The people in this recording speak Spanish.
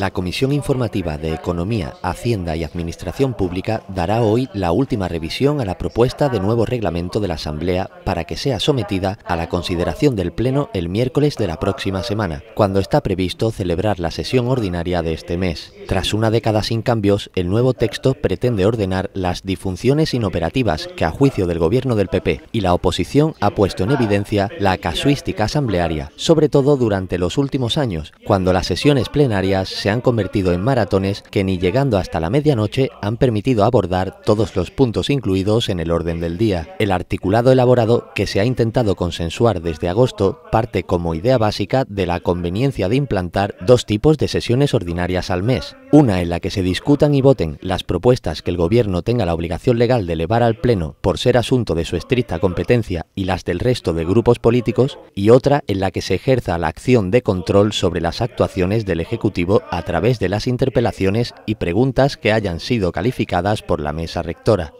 La Comisión Informativa de Economía, Hacienda y Administración Pública dará hoy la última revisión a la propuesta de nuevo reglamento de la Asamblea para que sea sometida a la consideración del Pleno el miércoles de la próxima semana, cuando está previsto celebrar la sesión ordinaria de este mes. Tras una década sin cambios, el nuevo texto pretende ordenar las disfunciones inoperativas que a juicio del Gobierno del PP y la oposición ha puesto en evidencia la casuística asamblearia, sobre todo durante los últimos años, cuando las sesiones plenarias se han convertido en maratones que ni llegando hasta la medianoche han permitido abordar todos los puntos incluidos en el orden del día. El articulado elaborado que se ha intentado consensuar desde agosto parte como idea básica de la conveniencia de implantar dos tipos de sesiones ordinarias al mes, una en la que se discutan y voten las propuestas que el Gobierno tenga la obligación legal de elevar al Pleno por ser asunto de su estricta competencia y las del resto de grupos políticos, y otra en la que se ejerza la acción de control sobre las actuaciones del Ejecutivo a través de las interpelaciones y preguntas que hayan sido calificadas por la mesa rectora.